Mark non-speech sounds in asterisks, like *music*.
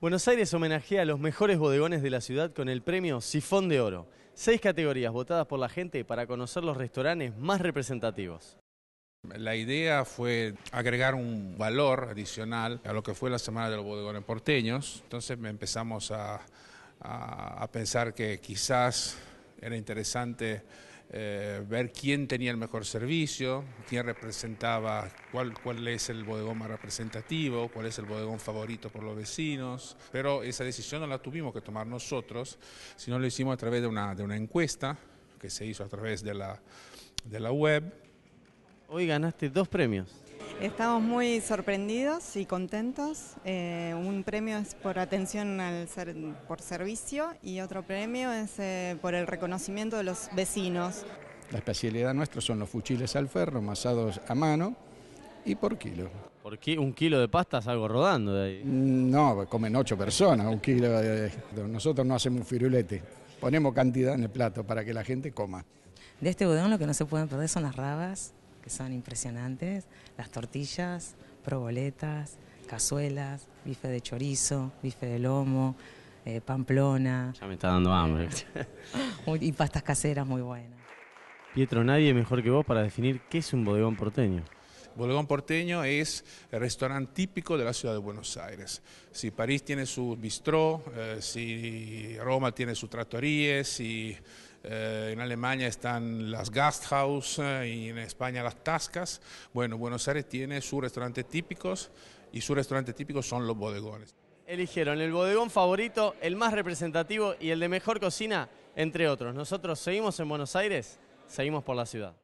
Buenos Aires homenajea a los mejores bodegones de la ciudad con el premio Sifón de Oro. Seis categorías votadas por la gente para conocer los restaurantes más representativos. La idea fue agregar un valor adicional a lo que fue la Semana de los Bodegones Porteños. Entonces empezamos a, a pensar que quizás era interesante eh, ver quién tenía el mejor servicio, quién representaba, cuál, es el bodegón más representativo, cuál es el bodegón favorito por los vecinos. Pero esa decisión no la tuvimos que tomar nosotros, sino lo hicimos a través de una, de una encuesta que se hizo a través de la, de la web. Hoy ganaste dos premios. Estamos muy sorprendidos y contentos. Eh, un premio es por atención al ser, por servicio y otro premio es eh, por el reconocimiento de los vecinos. La especialidad nuestra son los fuchiles al ferro, masados a mano y por kilo. ¿Por un kilo de pasta algo rodando de ahí? Mm, no, comen ocho personas un kilo. De... Nosotros no hacemos firulete, ponemos cantidad en el plato para que la gente coma. De este bodón lo que no se pueden perder son las rabas, que son impresionantes, las tortillas, proboletas, cazuelas, bife de chorizo, bife de lomo, eh, pamplona. Ya me está dando hambre. *laughs* y pastas caseras muy buenas. Pietro, nadie mejor que vos para definir qué es un bodegón porteño. Bodegón Porteño es el restaurante típico de la ciudad de Buenos Aires. Si París tiene su bistró, eh, si Roma tiene su trattoria, si eh, en Alemania están las Gasthaus eh, y en España las Tascas, bueno, Buenos Aires tiene sus restaurantes típicos y sus restaurantes típicos son los bodegones. Eligieron el bodegón favorito, el más representativo y el de mejor cocina, entre otros. Nosotros seguimos en Buenos Aires, seguimos por la ciudad.